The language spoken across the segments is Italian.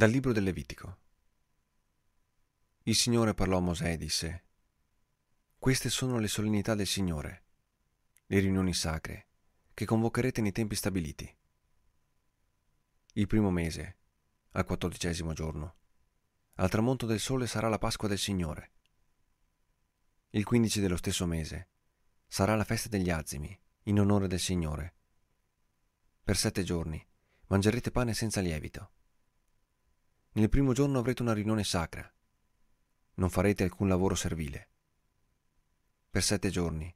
Dal libro del Levitico. Il Signore parlò a Mosè e disse, Queste sono le solennità del Signore, le riunioni sacre, che convocherete nei tempi stabiliti. Il primo mese, al quattordicesimo giorno, al tramonto del sole sarà la Pasqua del Signore. Il quindici dello stesso mese sarà la festa degli azimi, in onore del Signore. Per sette giorni mangerete pane senza lievito nel primo giorno avrete una riunione sacra. Non farete alcun lavoro servile. Per sette giorni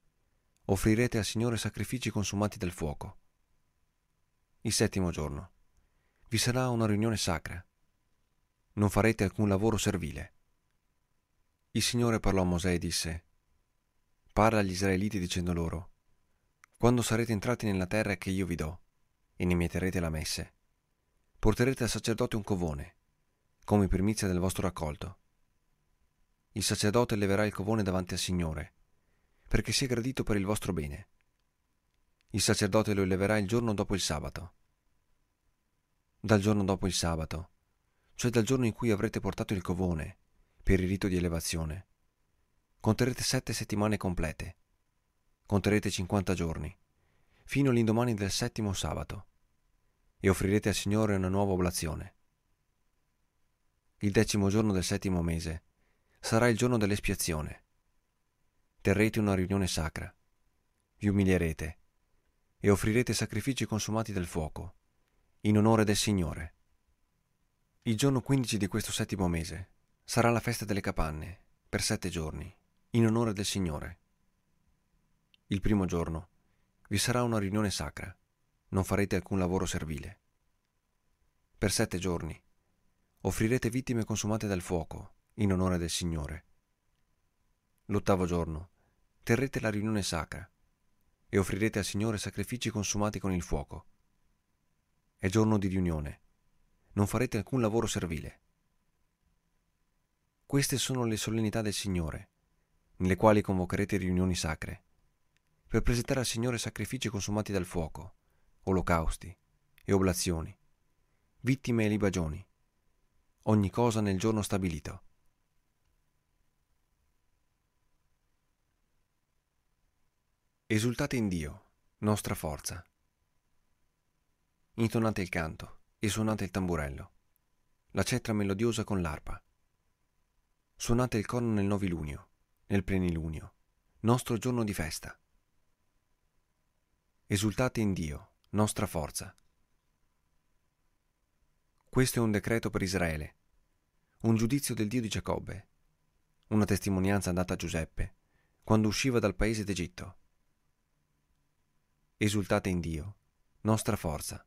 offrirete al Signore sacrifici consumati dal fuoco. Il settimo giorno vi sarà una riunione sacra. Non farete alcun lavoro servile. Il Signore parlò a Mosè e disse, Parla agli Israeliti dicendo loro, Quando sarete entrati nella terra che io vi do, e ne metterete la messe, porterete al sacerdote un covone, come primizia del vostro raccolto. Il sacerdote leverà il covone davanti al Signore, perché sia gradito per il vostro bene. Il sacerdote lo leverà il giorno dopo il sabato. Dal giorno dopo il sabato, cioè dal giorno in cui avrete portato il covone, per il rito di elevazione, conterete sette settimane complete. Conterete cinquanta giorni, fino all'indomani del settimo sabato, e offrirete al Signore una nuova oblazione il decimo giorno del settimo mese. Sarà il giorno dell'espiazione. Terrete una riunione sacra. Vi umilierete e offrirete sacrifici consumati del fuoco, in onore del Signore. Il giorno 15 di questo settimo mese sarà la festa delle capanne, per sette giorni, in onore del Signore. Il primo giorno vi sarà una riunione sacra, non farete alcun lavoro servile. Per sette giorni offrirete vittime consumate dal fuoco, in onore del Signore. L'ottavo giorno terrete la riunione sacra e offrirete al Signore sacrifici consumati con il fuoco. È giorno di riunione, non farete alcun lavoro servile. Queste sono le solennità del Signore, nelle quali convocherete riunioni sacre, per presentare al Signore sacrifici consumati dal fuoco, olocausti e oblazioni, vittime e libagioni ogni cosa nel giorno stabilito. Esultate in Dio, nostra forza. Intonate il canto e suonate il tamburello, la cetra melodiosa con l'arpa. Suonate il corno nel novilunio, nel plenilunio, nostro giorno di festa. Esultate in Dio, nostra forza. Questo è un decreto per Israele, un giudizio del Dio di Giacobbe, una testimonianza data a Giuseppe quando usciva dal paese d'Egitto. Esultate in Dio, nostra forza.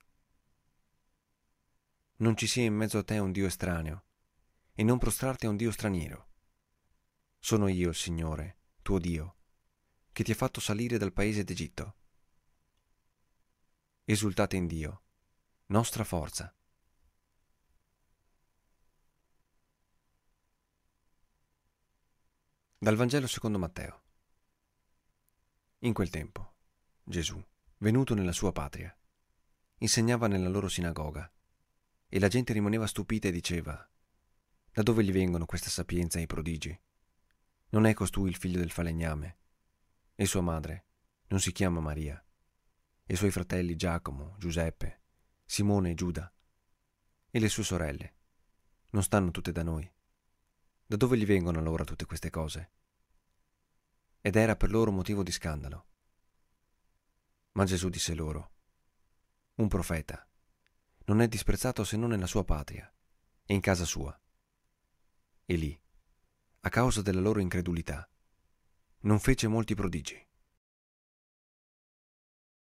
Non ci sia in mezzo a te un Dio estraneo, e non prostrarti a un Dio straniero. Sono io, il Signore, tuo Dio, che ti ha fatto salire dal paese d'Egitto. Esultate in Dio, nostra forza. Dal Vangelo secondo Matteo. In quel tempo, Gesù, venuto nella sua patria, insegnava nella loro sinagoga e la gente rimaneva stupita e diceva, da dove gli vengono questa sapienza e i prodigi? Non è costui il figlio del falegname e sua madre non si chiama Maria e i suoi fratelli Giacomo, Giuseppe, Simone e Giuda e le sue sorelle non stanno tutte da noi. Da dove gli vengono allora tutte queste cose? Ed era per loro motivo di scandalo. Ma Gesù disse loro, un profeta non è disprezzato se non nella sua patria e in casa sua. E lì, a causa della loro incredulità, non fece molti prodigi.